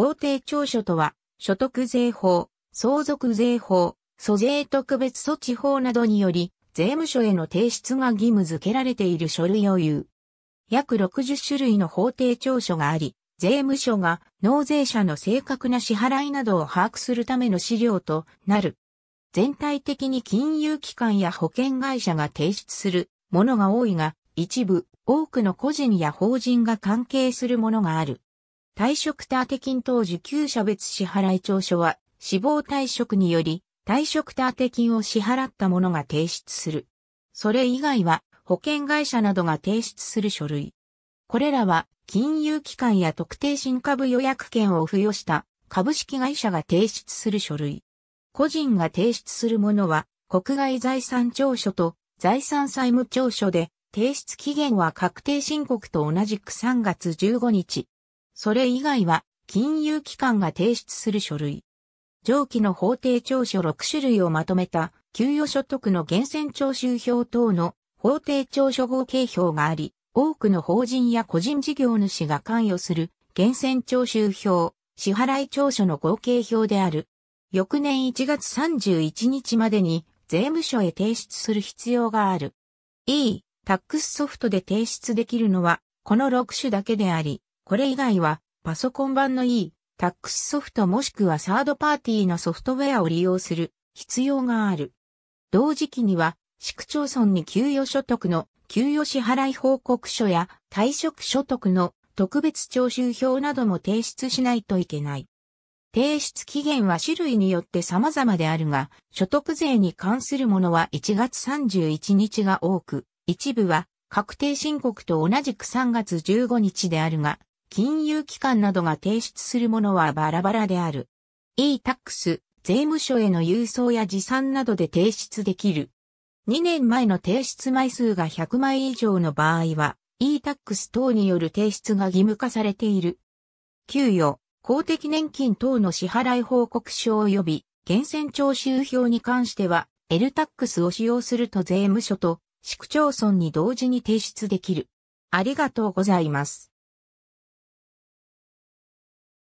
法定調書とは、所得税法、相続税法、租税特別措置法などにより、税務署への提出が義務付けられている書類を言う。約60種類の法定調書があり、税務署が納税者の正確な支払いなどを把握するための資料となる。全体的に金融機関や保険会社が提出するものが多いが、一部、多くの個人や法人が関係するものがある。退職ターテキ等受給者別支払い調書は、死亡退職により、退職ターテを支払った者が提出する。それ以外は、保険会社などが提出する書類。これらは、金融機関や特定新株予約権を付与した株式会社が提出する書類。個人が提出するものは、国外財産調書と財産債務調書で、提出期限は確定申告と同じく3月15日。それ以外は金融機関が提出する書類。上記の法定調書6種類をまとめた給与所得の源泉徴収票等の法定調書合計表があり、多くの法人や個人事業主が関与する源泉徴収票、支払い調書の合計表である。翌年1月31日までに税務署へ提出する必要がある。E、タックスソフトで提出できるのはこの6種だけであり、これ以外は、パソコン版の E、タックスソフトもしくはサードパーティーのソフトウェアを利用する必要がある。同時期には、市区町村に給与所得の給与支払い報告書や退職所得の特別徴収票なども提出しないといけない。提出期限は種類によって様々であるが、所得税に関するものは1月31日が多く、一部は確定申告と同じく3月15日であるが、金融機関などが提出するものはバラバラである。e-tax、税務署への郵送や持参などで提出できる。2年前の提出枚数が100枚以上の場合は、e-tax 等による提出が義務化されている。給与、公的年金等の支払い報告書及び、源泉徴収票に関しては、L-tax を使用すると税務署と市区町村に同時に提出できる。ありがとうございます。